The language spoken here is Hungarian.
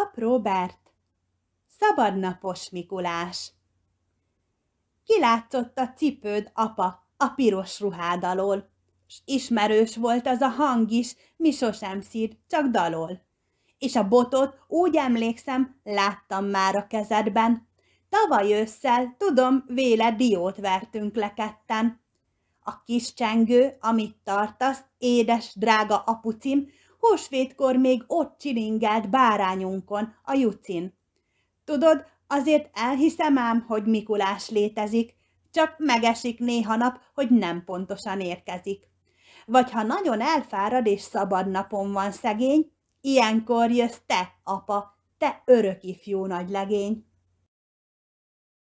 Pap Robert, szabadnapos Mikulás. Kilátszott a cipőd, apa, a piros ruhád alól, s ismerős volt az a hang is, mi sosem szír, csak dalol. És a botot úgy emlékszem, láttam már a kezedben. Tavaly ősszel, tudom, véle diót vertünk le ketten. A kis csengő, amit tartasz, édes, drága apucim, húsvétkor még ott csilingelt bárányunkon, a jucin. Tudod, azért elhiszem ám, hogy Mikulás létezik, csak megesik néha nap, hogy nem pontosan érkezik. Vagy ha nagyon elfárad és szabad napon van szegény, ilyenkor jössz te, apa, te örök ifjú nagy legény.